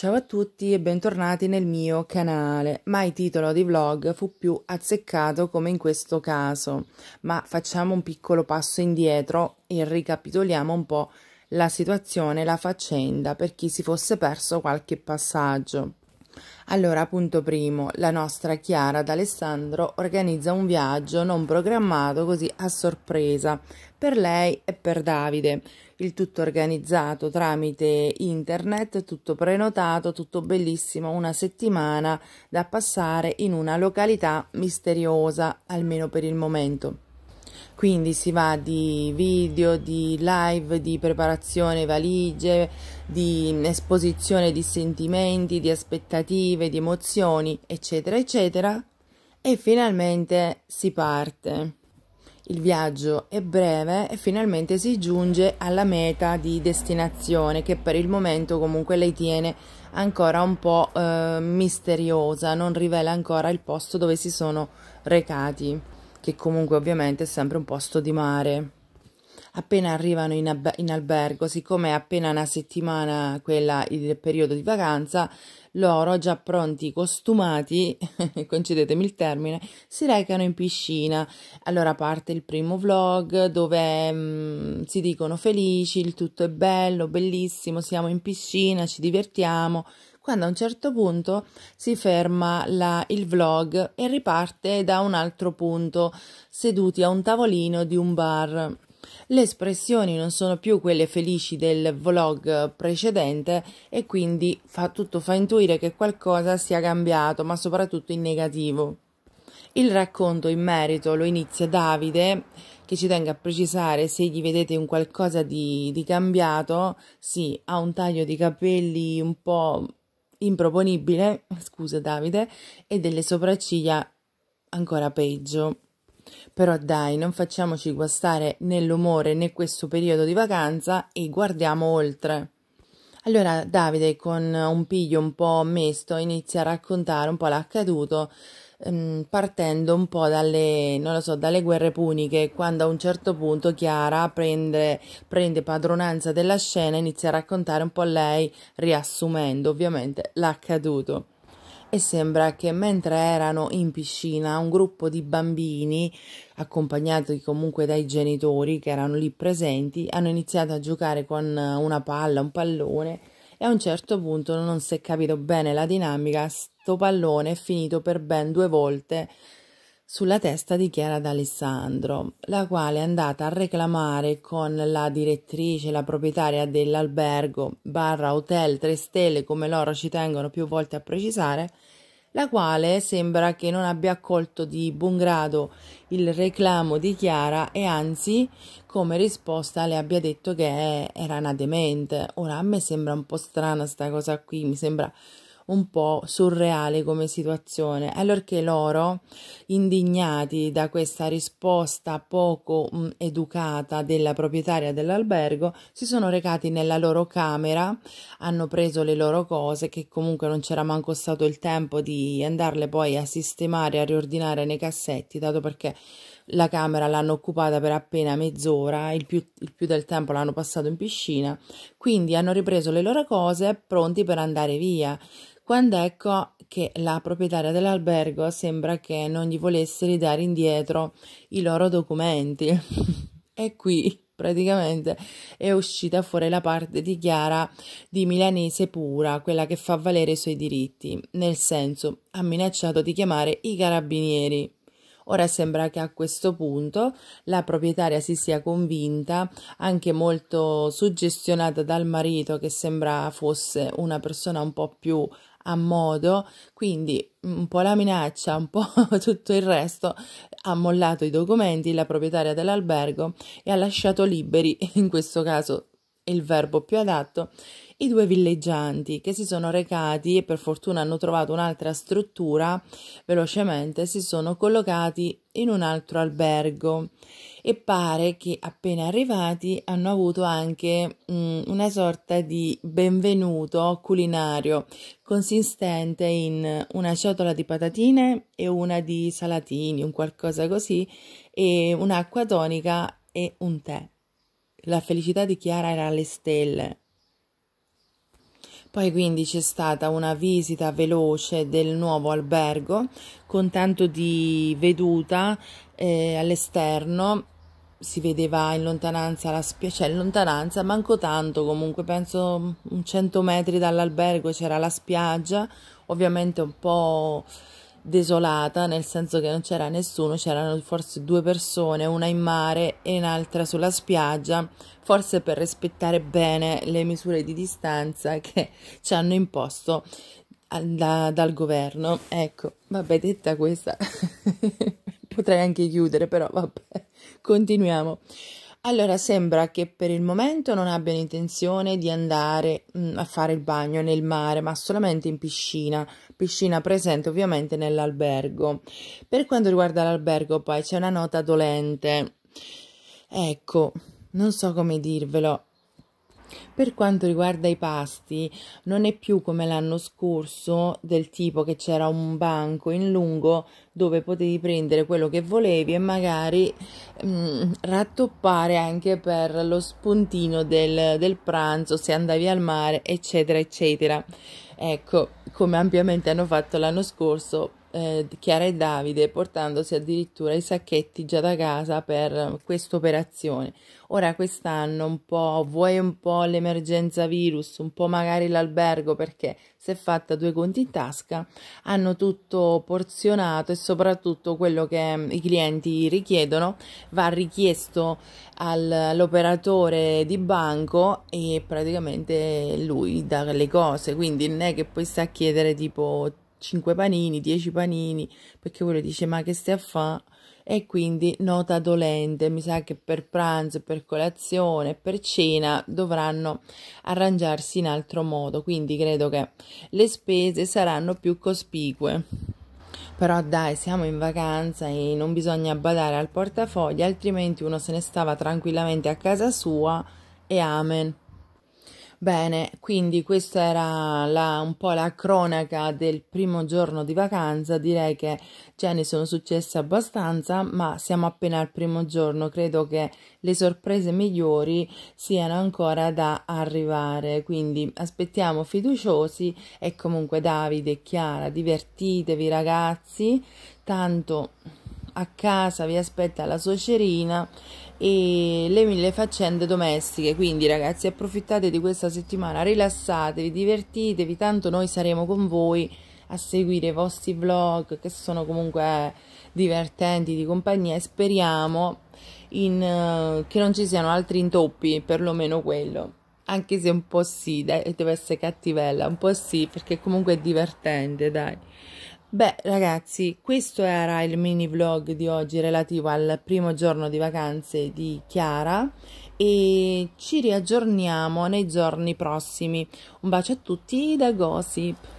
Ciao a tutti e bentornati nel mio canale. Mai titolo di vlog fu più azzeccato come in questo caso, ma facciamo un piccolo passo indietro e ricapitoliamo un po' la situazione, la faccenda, per chi si fosse perso qualche passaggio. Allora, punto primo, la nostra Chiara d'Alessandro organizza un viaggio non programmato così a sorpresa per lei e per Davide il tutto organizzato tramite internet, tutto prenotato, tutto bellissimo, una settimana da passare in una località misteriosa, almeno per il momento. Quindi si va di video, di live, di preparazione valigie, di esposizione di sentimenti, di aspettative, di emozioni, eccetera, eccetera. E finalmente si parte. Il viaggio è breve e finalmente si giunge alla meta di destinazione che per il momento comunque lei tiene ancora un po' eh, misteriosa, non rivela ancora il posto dove si sono recati, che comunque ovviamente è sempre un posto di mare appena arrivano in, ab- in albergo, siccome è appena una settimana quella il periodo di vacanza, loro già pronti, costumati, concedetemi il termine, si recano in piscina. Allora parte il primo vlog dove mh, mm, si dicono felici, il tutto è bello, bellissimo, siamo in piscina, ci divertiamo. Quando a un certo punto si ferma la, il vlog e riparte da un altro punto, seduti a un tavolino di un bar le espressioni non sono più quelle felici del vlog precedente e quindi fa, tutto fa intuire che qualcosa sia cambiato, ma soprattutto in negativo. Il racconto in merito lo inizia Davide, che ci tenga a precisare se gli vedete un qualcosa di, di cambiato. Sì, ha un taglio di capelli un po' improponibile, scusa Davide, e delle sopracciglia ancora peggio. Però dai, non facciamoci guastare né l'umore né questo periodo di vacanza e guardiamo oltre. Allora Davide, con un piglio un po' mesto, inizia a raccontare un po' l'accaduto ehm, partendo un po' dalle, so, dalle, guerre puniche, quando a un certo punto Chiara prende, prende padronanza della scena e inizia a raccontare un po' lei, riassumendo ovviamente l'accaduto e sembra che mentre erano in piscina un gruppo di bambini, accompagnati comunque dai genitori che erano lì presenti, hanno iniziato a giocare con una palla, un pallone e a un certo punto non si è capito bene la dinamica, sto pallone è finito per ben due volte sulla testa di Chiara d'Alessandro, la quale è andata a reclamare con la direttrice, la proprietaria dell'albergo barra hotel 3 stelle, come loro ci tengono più volte a precisare, la quale sembra che non abbia accolto di buon grado il reclamo di Chiara e anzi, come risposta, le abbia detto che era una demente. Ora a me sembra un po' strana questa cosa qui, mi sembra un po' surreale come situazione, allorché loro, indignati da questa risposta poco mh, mm, educata della proprietaria dell'albergo, si sono recati nella loro camera, hanno preso le loro cose, che comunque non c'era manco stato il tempo di andarle poi a sistemare, a riordinare nei cassetti, dato perché la camera l'hanno occupata per appena mezz'ora, il più, il più, del tempo l'hanno passato in piscina, quindi hanno ripreso le loro cose pronti per andare via quando ecco che la proprietaria dell'albergo sembra che non gli volesse ridare indietro i loro documenti. e qui praticamente è uscita fuori la parte di Chiara di milanese pura, quella che fa valere i suoi diritti, nel senso ha minacciato di chiamare i carabinieri. Ora sembra che a questo punto la proprietaria si sia convinta, anche molto suggestionata dal marito che sembra fosse una persona un po' più a modo, quindi un po' la minaccia, un po' tutto il resto, ha mollato i documenti la proprietaria dell'albergo e ha lasciato liberi, in questo caso il verbo più adatto, i due villeggianti che si sono recati e per fortuna hanno trovato un'altra struttura velocemente, si sono collocati in un altro albergo e pare che appena arrivati hanno avuto anche mh, mm, una sorta di benvenuto culinario consistente in una ciotola di patatine e una di salatini, un qualcosa così, e un'acqua tonica e un tè la felicità di Chiara era alle stelle. Poi quindi c'è stata una visita veloce del nuovo albergo con tanto di veduta eh, all'esterno. Si vedeva in lontananza la spiaggia, cioè in lontananza, manco tanto comunque, penso 100 metri dall'albergo c'era la spiaggia, ovviamente un po' desolata, nel senso che non c'era nessuno, c'erano forse due persone, una in mare e un'altra sulla spiaggia, forse per rispettare bene le misure di distanza che ci hanno imposto da, dal governo. Ecco, vabbè, detta questa, potrei anche chiudere, però vabbè, continuiamo. Allora sembra che per il momento non abbiano intenzione di andare mh, mm, a fare il bagno nel mare, ma solamente in piscina, piscina presente ovviamente nell'albergo. Per quanto riguarda l'albergo poi c'è una nota dolente. Ecco, non so come dirvelo, per quanto riguarda i pasti, non è più come l'anno scorso del tipo che c'era un banco in lungo dove potevi prendere quello che volevi e magari mh, mm, rattoppare anche per lo spuntino del, del pranzo se andavi al mare, eccetera, eccetera. Ecco, come ampiamente hanno fatto l'anno scorso, eh, Chiara e Davide portandosi addirittura i sacchetti già da casa per questa operazione. Ora quest'anno un po' vuoi un po' l'emergenza virus, un po' magari l'albergo perché si è fatta due conti in tasca, hanno tutto porzionato e soprattutto quello che mm, i clienti richiedono va richiesto all'operatore di banco e praticamente lui dà le cose, quindi non è che poi sta a chiedere tipo 5 panini, 10 panini, perché quello dice ma che stai a fare? E quindi nota dolente, mi sa che per pranzo, per colazione, per cena dovranno arrangiarsi in altro modo, quindi credo che le spese saranno più cospicue. Però dai, siamo in vacanza e non bisogna badare al portafoglio, altrimenti uno se ne stava tranquillamente a casa sua e amen. Bene, quindi questa era la, un po' la cronaca del primo giorno di vacanza, direi che ce ne sono successe abbastanza, ma siamo appena al primo giorno, credo che le sorprese migliori siano ancora da arrivare, quindi aspettiamo fiduciosi e comunque Davide e Chiara, divertitevi ragazzi, tanto a casa vi aspetta la suocerina e le mille faccende domestiche. Quindi, ragazzi, approfittate di questa settimana, rilassatevi, divertitevi, tanto noi saremo con voi a seguire i vostri vlog che sono comunque divertenti di compagnia e speriamo in, uh, che non ci siano altri intoppi, perlomeno quello. Anche se un po' sì, dai, deve essere cattivella, un po' sì, perché comunque è divertente, dai. Beh ragazzi, questo era il mini vlog di oggi relativo al primo giorno di vacanze di Chiara e ci riaggiorniamo nei giorni prossimi. Un bacio a tutti da Gossip!